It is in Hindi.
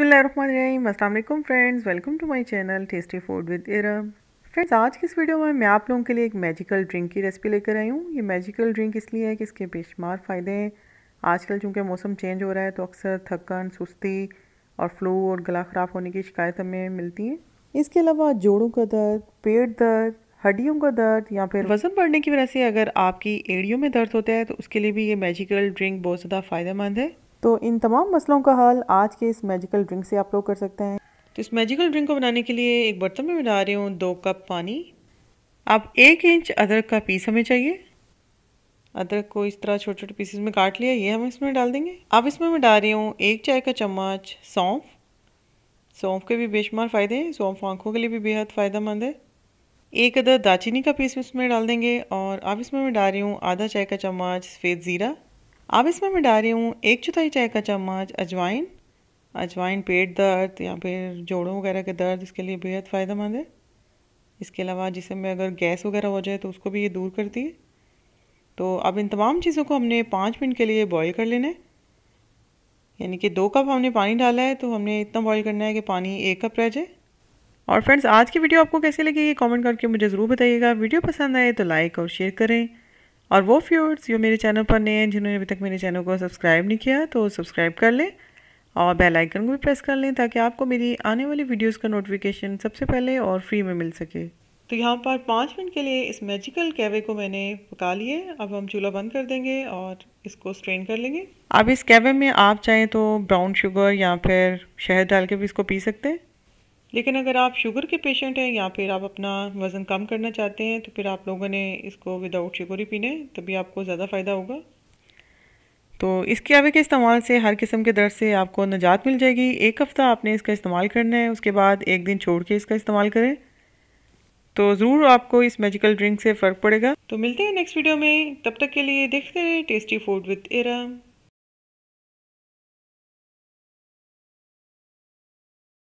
बसमिलकुम friends welcome to my channel tasty food with Iram friends आज की इस वीडियो में मैं आप लोगों के लिए एक मैजिकल ड्रिंक की रेसिपी लेकर आई हूँ ये मैजिकल ड्रिंक इसलिए है कि इसके बेशुमार फ़ायदे हैं आजकल चूँकि मौसम चेंज हो रहा है तो अक्सर थकन सुस्ती और फ्लू और गला ख़राब होने की शिकायत हमें मिलती है इसके अलावा जोड़ों का दर्द पेट दर्द हड्डियों का दर्द या फिर वज़न बढ़ने की वजह से अगर आपकी एड़ियों में दर्द होता है तो उसके लिए भी ये मैजिकल ड्रिंक बहुत ज़्यादा फ़ायदेमंद है तो इन तमाम मसलों का हल आज के इस मैजिकल ड्रिंक से आप लोग कर सकते हैं तो इस मैजिकल ड्रिंक को बनाने के लिए एक बर्तन में मिला रही हूँ दो कप पानी आप एक इंच अदरक का पीस हमें चाहिए अदरक को इस तरह छोटे छोटे पीसेस में काट लिया ये हम इसमें डाल देंगे अब इसमें मैं डाल रही हूँ एक चाय का चम्मच सौंफ सौंफ के भी बेशुमार फ़ायदे हैं सौंफ आँखों के लिए भी बेहद फ़ायदेमंद है एक अदर दालचीनी का पीस इसमें डाल देंगे और अब इसमें मैं डाल रही हूँ आधा चाय का चम्मच सफ़ेद ज़ीरा अब इसमें मैं डाल रही हूँ एक चौथाई चाय का चम्मच अजवाइन अजवाइन पेट दर्द या फिर जोड़ों वगैरह के दर्द इसके लिए बेहद फ़ायदेमंद है इसके अलावा जिसमें अगर गैस वगैरह हो जाए तो उसको भी ये दूर करती है तो अब इन तमाम चीज़ों को हमने पाँच मिनट के लिए बॉईल कर लेना है यानी कि दो कप हमने पानी डाला है तो हमने इतना बॉईल करना है कि पानी एक कप रह जाए और फ्रेंड्स आज की वीडियो आपको कैसे लगी ये कॉमेंट करके मुझे ज़रूर बताइएगा वीडियो पसंद आए तो लाइक और शेयर करें और वो व्यूअर्स जो मेरे चैनल पर नए हैं जिन्होंने अभी तक मेरे चैनल को सब्सक्राइब नहीं किया तो सब्सक्राइब कर लें और बेल आइकन को भी प्रेस कर लें ताकि आपको मेरी आने वाली वीडियोस का नोटिफिकेशन सबसे पहले और फ्री में मिल सके तो यहाँ पर पाँच मिनट के लिए इस मैजिकल कैवे को मैंने पका लिए अब हम चूल्हा बंद कर देंगे और इसको स्ट्रेन कर लेंगे अब इस कैवे में आप चाहें तो ब्राउन शुगर या फिर शहद डाल के भी इसको पी सकते हैं लेकिन अगर आप शुगर के पेशेंट हैं या फिर आप अपना वज़न कम करना चाहते हैं तो फिर आप लोगों ने इसको विदाउट शुगर ही पीना है तभी आपको ज़्यादा फ़ायदा होगा तो इसके आवे के इस्तेमाल से हर किस्म के दर्द से आपको निजात मिल जाएगी एक हफ़्ता आपने इसका इस्तेमाल करना है उसके बाद एक दिन छोड़ के इसका इस्तेमाल करें तो ज़रूर आपको इस मेजिकल ड्रिंक से फ़र्क पड़ेगा तो मिलते हैं नेक्स्ट वीडियो में तब तक के लिए देखते रहे टेस्टी फूड विद एरा